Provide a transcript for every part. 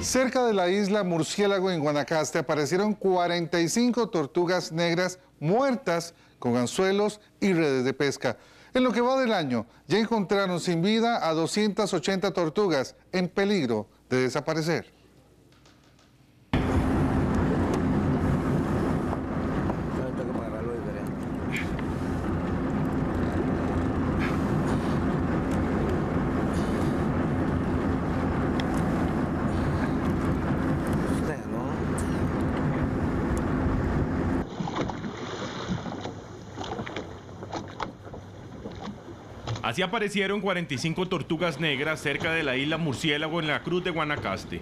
Cerca de la isla Murciélago en Guanacaste aparecieron 45 tortugas negras muertas con anzuelos y redes de pesca. En lo que va del año, ya encontraron sin vida a 280 tortugas en peligro de desaparecer. Así aparecieron 45 tortugas negras cerca de la isla Murciélago en la Cruz de Guanacaste.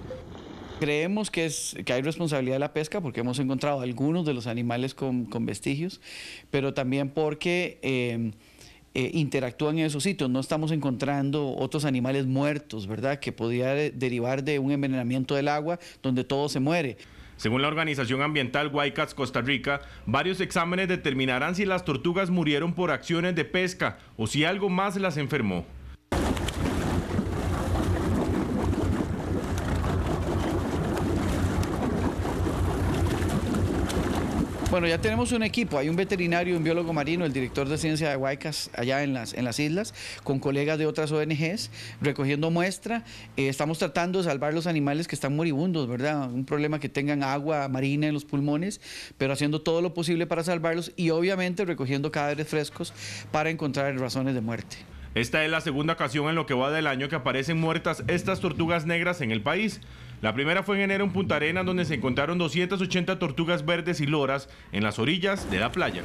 Creemos que, es, que hay responsabilidad de la pesca porque hemos encontrado algunos de los animales con, vestigios, pero también porque eh, eh, interactúan en esos sitios. No estamos encontrando otros animales muertos, ¿verdad? Que podría derivar de un envenenamiento del agua donde todo se muere. Según la organización ambiental Huaycas Costa Rica, varios exámenes determinarán si las tortugas murieron por acciones de pesca o si algo más las enfermó. Bueno, ya tenemos un equipo, hay un veterinario, un biólogo marino, el director de ciencia de Huaycas allá en las, en las islas, con colegas de otras ONGs, recogiendo muestra. Eh, estamos tratando de salvar los animales que están moribundos, ¿verdad? Un problema que tengan agua marina en los pulmones, pero haciendo todo lo posible para salvarlos y obviamente recogiendo cadáveres frescos para encontrar razones de muerte. Esta es la segunda ocasión en lo que va del año que aparecen muertas estas tortugas negras en el país. La primera fue en enero en Punta Arena, donde se encontraron 280 tortugas verdes y loras en las orillas de la playa.